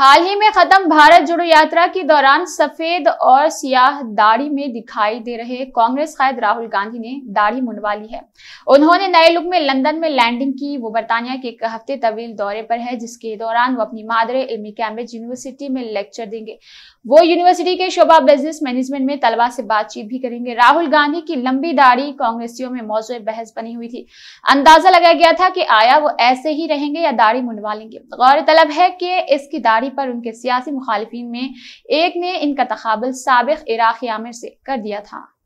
हाल ही में खत्म भारत जोड़ो यात्रा के दौरान सफेद और सियाह दाढ़ी में दिखाई दे रहे कांग्रेस कैद राहुल गांधी ने दाढ़ी मुंडवा ली है उन्होंने नए लुक में लंदन में लैंडिंग की वो बरतानिया के एक हफ्ते तवील दौरे पर है जिसके दौरान वो अपनी मादरे इलमी कैम्ब्रिज यूनिवर्सिटी में लेक्चर देंगे वो यूनिवर्सिटी के शोभा बिजनेस मैनेजमेंट में तलबा से बातचीत भी करेंगे राहुल गांधी की लंबी दाढ़ी कांग्रेसियों में मौजूद बहस बनी हुई थी अंदाजा लगाया गया था कि आया वो ऐसे ही रहेंगे या दाढ़ी मुंडवा लेंगे गौरतलब है कि इसकी दाढ़ी गिरफ्तारी पर उनके सियासी मुखालफी में एक ने इनका तकबल सबक इराक़ी आमिर से कर दिया था